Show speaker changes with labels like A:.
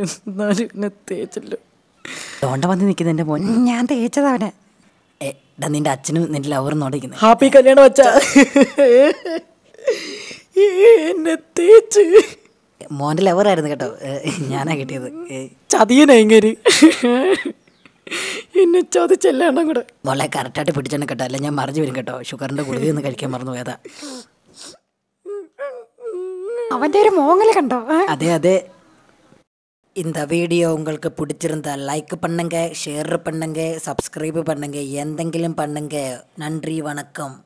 A: എന്നാലും എന്നെ തേച്ചല്ലോ
B: തോണ്ട വന്ന് നിൽക്കുന്ന എൻ്റെ മോൻ ഞാൻ തേച്ചതവനെ എടാ നിന്റെ അച്ഛനും നിന്റെ ലവറും നോടിക്കുന്നത് ഹാപ്പി കല്യാണം അച്ഛ എന്നെ തേച്ച് ലവർ ആയിരുന്നു കേട്ടോ ഞാനാ കിട്ടിയത് ചതിയനെങ്ങര് എന്നെ ചോദിച്ചെല്ലാം കൂടെ വളരെ കറക്റ്റായിട്ട് പിടിച്ചാണ് കേട്ടോ അല്ല ഞാൻ മറിഞ്ഞു വരും കേട്ടോ ഷുഗറിൻ്റെ ഗുളിക ഒന്ന് കഴിക്കാൻ മറന്നു പോയതാ അവൻ്റെ ഒരു മോങ്ങൽ കണ്ടോ അതെ അതെ இந்த வீடியோ உங்களுக்கு பிடிச்சிருந்தால் லைக் பண்ணுங்கள் ஷேர் பண்ணுங்கள் சப்ஸ்கிரைப் பண்ணுங்கள் எந்தெங்கிலும் பண்ணுங்கள் நன்றி வணக்கம்